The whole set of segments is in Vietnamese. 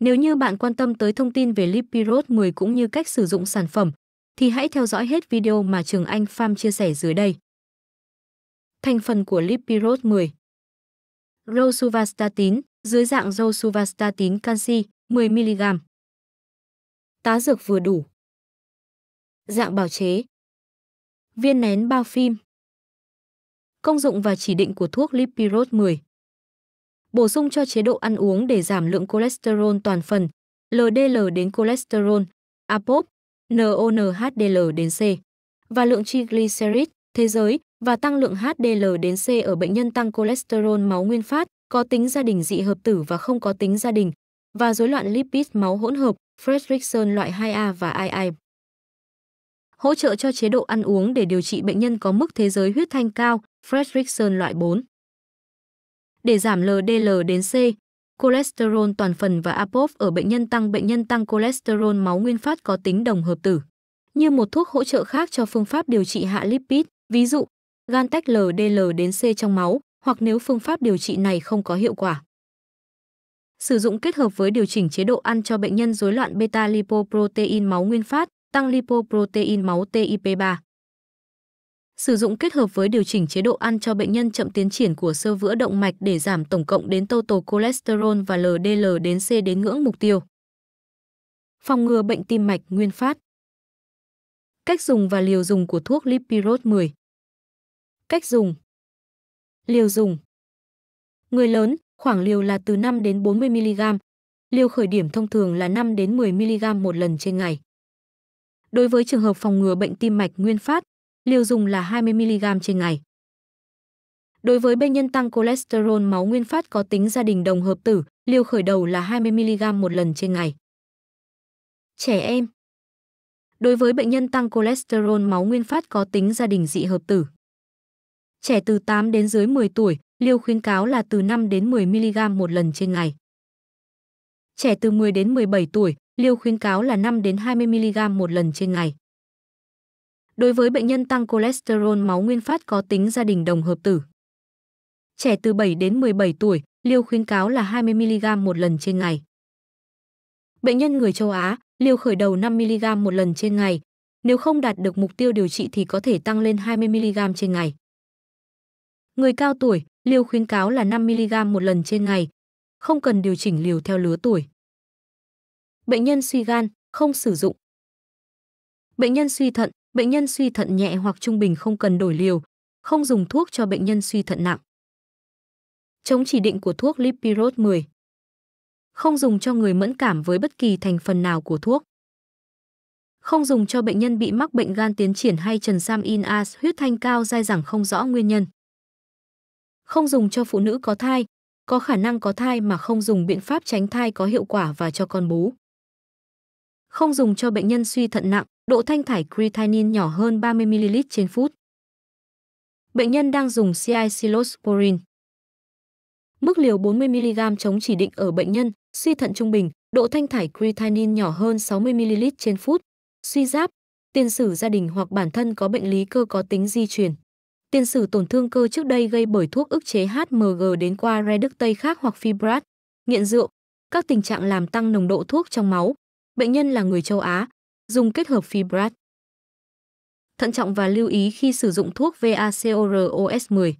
Nếu như bạn quan tâm tới thông tin về Lipirot 10 cũng như cách sử dụng sản phẩm, thì hãy theo dõi hết video mà Trường Anh Farm chia sẻ dưới đây. Thành phần của Lipirot 10 Rosuvastatin, dưới dạng Rosuvastatin canxi, 10mg Tá dược vừa đủ Dạng bào chế Viên nén bao phim Công dụng và chỉ định của thuốc Lipirot 10 bổ sung cho chế độ ăn uống để giảm lượng cholesterol toàn phần, LDL đến cholesterol, APOP, NONHDL đến C và lượng triglycerid thế giới và tăng lượng HDL đến C ở bệnh nhân tăng cholesterol máu nguyên phát, có tính gia đình dị hợp tử và không có tính gia đình và rối loạn lipid máu hỗn hợp Fredrickson loại 2A và II. Hỗ trợ cho chế độ ăn uống để điều trị bệnh nhân có mức thế giới huyết thanh cao Fredrickson loại 4 để giảm LDL đến C. Cholesterol toàn phần và APOP ở bệnh nhân tăng bệnh nhân tăng cholesterol máu nguyên phát có tính đồng hợp tử. Như một thuốc hỗ trợ khác cho phương pháp điều trị hạ lipid, ví dụ, gan tách LDL đến C trong máu, hoặc nếu phương pháp điều trị này không có hiệu quả. Sử dụng kết hợp với điều chỉnh chế độ ăn cho bệnh nhân rối loạn beta lipoprotein máu nguyên phát, tăng lipoprotein máu TIP3. Sử dụng kết hợp với điều chỉnh chế độ ăn cho bệnh nhân chậm tiến triển của sơ vữa động mạch để giảm tổng cộng đến total cholesterol và LDL đến C đến ngưỡng mục tiêu. Phòng ngừa bệnh tim mạch nguyên phát. Cách dùng và liều dùng của thuốc Lipirot 10. Cách dùng. Liều dùng. Người lớn, khoảng liều là từ 5 đến 40 mg. Liều khởi điểm thông thường là 5 đến 10 mg một lần trên ngày. Đối với trường hợp phòng ngừa bệnh tim mạch nguyên phát, liều dùng là 20mg trên ngày. Đối với bệnh nhân tăng cholesterol máu nguyên phát có tính gia đình đồng hợp tử, liều khởi đầu là 20mg một lần trên ngày. Trẻ em Đối với bệnh nhân tăng cholesterol máu nguyên phát có tính gia đình dị hợp tử. Trẻ từ 8 đến dưới 10 tuổi, liều khuyến cáo là từ 5 đến 10mg một lần trên ngày. Trẻ từ 10 đến 17 tuổi, liều khuyến cáo là 5 đến 20mg một lần trên ngày. Đối với bệnh nhân tăng cholesterol máu nguyên phát có tính gia đình đồng hợp tử. Trẻ từ 7 đến 17 tuổi, liều khuyến cáo là 20mg một lần trên ngày. Bệnh nhân người châu Á, liều khởi đầu 5mg một lần trên ngày. Nếu không đạt được mục tiêu điều trị thì có thể tăng lên 20mg trên ngày. Người cao tuổi, liều khuyến cáo là 5mg một lần trên ngày. Không cần điều chỉnh liều theo lứa tuổi. Bệnh nhân suy gan, không sử dụng. Bệnh nhân suy thận, Bệnh nhân suy thận nhẹ hoặc trung bình không cần đổi liều, không dùng thuốc cho bệnh nhân suy thận nặng. Chống chỉ định của thuốc Lipirose 10 Không dùng cho người mẫn cảm với bất kỳ thành phần nào của thuốc. Không dùng cho bệnh nhân bị mắc bệnh gan tiến triển hay trần sam in as huyết thanh cao dai dẳng không rõ nguyên nhân. Không dùng cho phụ nữ có thai, có khả năng có thai mà không dùng biện pháp tránh thai có hiệu quả và cho con bú. Không dùng cho bệnh nhân suy thận nặng, độ thanh thải creatinine nhỏ hơn 30ml trên phút. Bệnh nhân đang dùng silosporin. Mức liều 40mg chống chỉ định ở bệnh nhân, suy thận trung bình, độ thanh thải creatinine nhỏ hơn 60ml trên phút, suy giáp, tiền sử gia đình hoặc bản thân có bệnh lý cơ có tính di truyền. Tiền sử tổn thương cơ trước đây gây bởi thuốc ức chế HMG đến qua reductase khác hoặc fibrat, nghiện rượu, các tình trạng làm tăng nồng độ thuốc trong máu. Bệnh nhân là người châu Á, dùng kết hợp fibrat. Thận trọng và lưu ý khi sử dụng thuốc VACOROS10.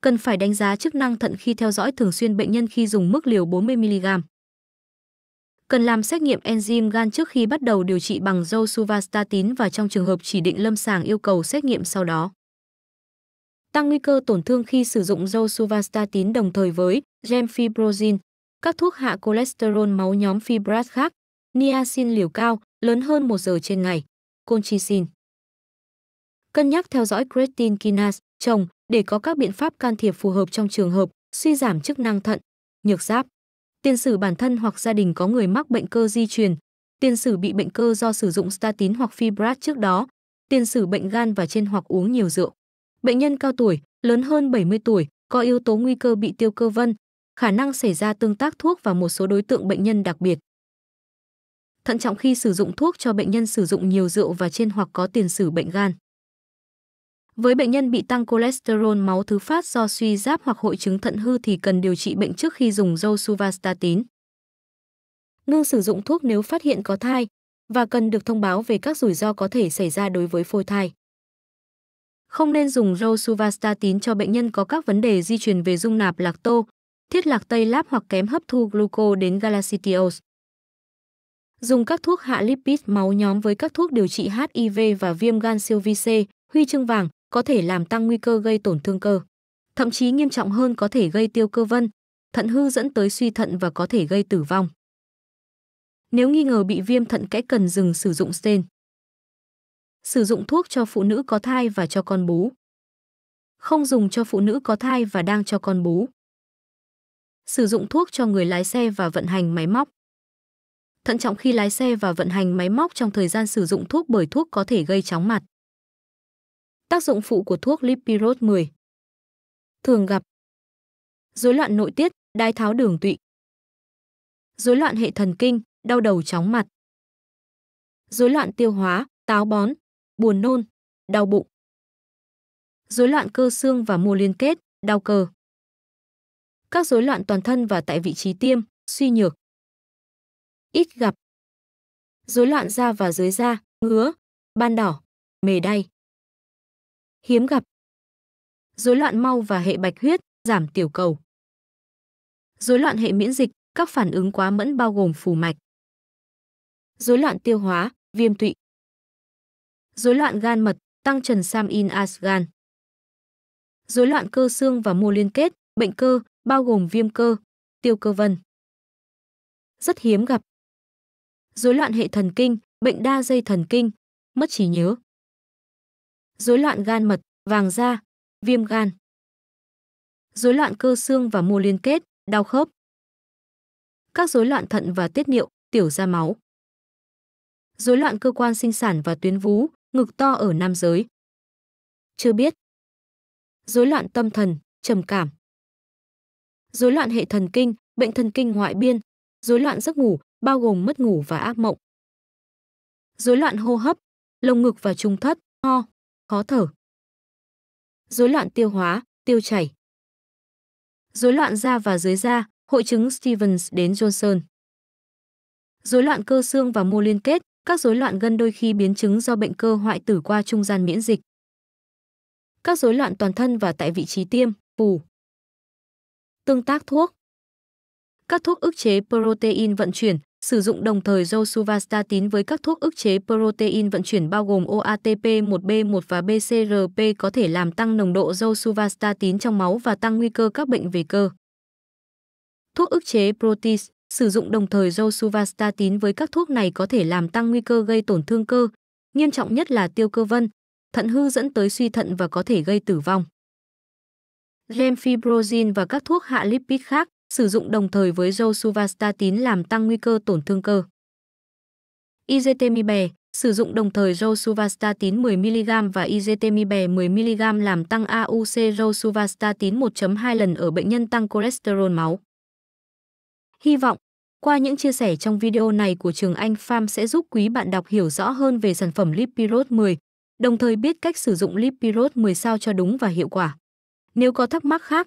Cần phải đánh giá chức năng thận khi theo dõi thường xuyên bệnh nhân khi dùng mức liều 40 mg. Cần làm xét nghiệm enzyme gan trước khi bắt đầu điều trị bằng rosuvastatin và trong trường hợp chỉ định lâm sàng yêu cầu xét nghiệm sau đó. Tăng nguy cơ tổn thương khi sử dụng rosuvastatin đồng thời với gemfibrozin, các thuốc hạ cholesterol máu nhóm fibrat khác, niacin liều cao, lớn hơn 1 giờ trên ngày. Colchicine Cân nhắc theo dõi creatine kinase, trồng, để có các biện pháp can thiệp phù hợp trong trường hợp suy giảm chức năng thận, nhược giáp. Tiền sử bản thân hoặc gia đình có người mắc bệnh cơ di truyền, tiền sử bị bệnh cơ do sử dụng statin hoặc fibrat trước đó, tiền sử bệnh gan và trên hoặc uống nhiều rượu. Bệnh nhân cao tuổi, lớn hơn 70 tuổi, có yếu tố nguy cơ bị tiêu cơ vân, khả năng xảy ra tương tác thuốc và một số đối tượng bệnh nhân đặc biệt thận trọng khi sử dụng thuốc cho bệnh nhân sử dụng nhiều rượu và trên hoặc có tiền sử bệnh gan. Với bệnh nhân bị tăng cholesterol máu thứ phát do suy giáp hoặc hội chứng thận hư thì cần điều trị bệnh trước khi dùng rosuvastatin. suvastatin. Ngưng sử dụng thuốc nếu phát hiện có thai và cần được thông báo về các rủi ro có thể xảy ra đối với phôi thai. Không nên dùng rosuvastatin cho bệnh nhân có các vấn đề di truyền về dung nạp lacto, thiết lạc tây láp hoặc kém hấp thu gluco đến galactose dùng các thuốc hạ lipid máu nhóm với các thuốc điều trị HIV và viêm gan siêu vi C, huy chương vàng có thể làm tăng nguy cơ gây tổn thương cơ. Thậm chí nghiêm trọng hơn có thể gây tiêu cơ vân, thận hư dẫn tới suy thận và có thể gây tử vong. Nếu nghi ngờ bị viêm thận kẽ cần dừng sử dụng stent. Sử dụng thuốc cho phụ nữ có thai và cho con bú. Không dùng cho phụ nữ có thai và đang cho con bú. Sử dụng thuốc cho người lái xe và vận hành máy móc thận trọng khi lái xe và vận hành máy móc trong thời gian sử dụng thuốc bởi thuốc có thể gây chóng mặt. Tác dụng phụ của thuốc Lipirose 10 Thường gặp Rối loạn nội tiết, đái tháo đường tụy Rối loạn hệ thần kinh, đau đầu chóng mặt Rối loạn tiêu hóa, táo bón, buồn nôn, đau bụng Rối loạn cơ xương và mô liên kết, đau cơ Các rối loạn toàn thân và tại vị trí tiêm, suy nhược, ít gặp. Rối loạn da và dưới da, ngứa, ban đỏ, mề đay. Hiếm gặp. Rối loạn mau và hệ bạch huyết, giảm tiểu cầu. Rối loạn hệ miễn dịch, các phản ứng quá mẫn bao gồm phù mạch. Rối loạn tiêu hóa, viêm tụy. Rối loạn gan mật, tăng trần sam in as gan. Rối loạn cơ xương và mô liên kết, bệnh cơ, bao gồm viêm cơ, tiêu cơ vân. Rất hiếm gặp rối loạn hệ thần kinh, bệnh đa dây thần kinh, mất trí nhớ. Rối loạn gan mật, vàng da, viêm gan. Rối loạn cơ xương và mô liên kết, đau khớp. Các rối loạn thận và tiết niệu, tiểu ra máu. Rối loạn cơ quan sinh sản và tuyến vú, ngực to ở nam giới. Chưa biết. Rối loạn tâm thần, trầm cảm. Rối loạn hệ thần kinh, bệnh thần kinh ngoại biên, rối loạn giấc ngủ, bao gồm mất ngủ và ác mộng. Rối loạn hô hấp, lồng ngực và trung thất, ho, khó thở. Rối loạn tiêu hóa, tiêu chảy. Rối loạn da và dưới da, hội chứng Stevens đến Johnson. Rối loạn cơ xương và mô liên kết, các rối loạn gân đôi khi biến chứng do bệnh cơ hoại tử qua trung gian miễn dịch. Các rối loạn toàn thân và tại vị trí tiêm, phù. Tương tác thuốc. Các thuốc ức chế protein vận chuyển Sử dụng đồng thời rosuvastatin với các thuốc ức chế protein vận chuyển bao gồm OATP1B1 và BCRP có thể làm tăng nồng độ rosuvastatin trong máu và tăng nguy cơ các bệnh về cơ. Thuốc ức chế protease Sử dụng đồng thời rosuvastatin với các thuốc này có thể làm tăng nguy cơ gây tổn thương cơ, nghiêm trọng nhất là tiêu cơ vân, thận hư dẫn tới suy thận và có thể gây tử vong. Gemfibrozin và các thuốc hạ lipid khác sử dụng đồng thời với rosuvastatin làm tăng nguy cơ tổn thương cơ. Izetemibe sử dụng đồng thời rosuvastatin 10mg và izetemibe 10mg làm tăng AUC rosuvastatin 1.2 lần ở bệnh nhân tăng cholesterol máu. Hy vọng, qua những chia sẻ trong video này của Trường Anh pham sẽ giúp quý bạn đọc hiểu rõ hơn về sản phẩm Lipirot 10, đồng thời biết cách sử dụng Lipirot 10 sao cho đúng và hiệu quả. Nếu có thắc mắc khác,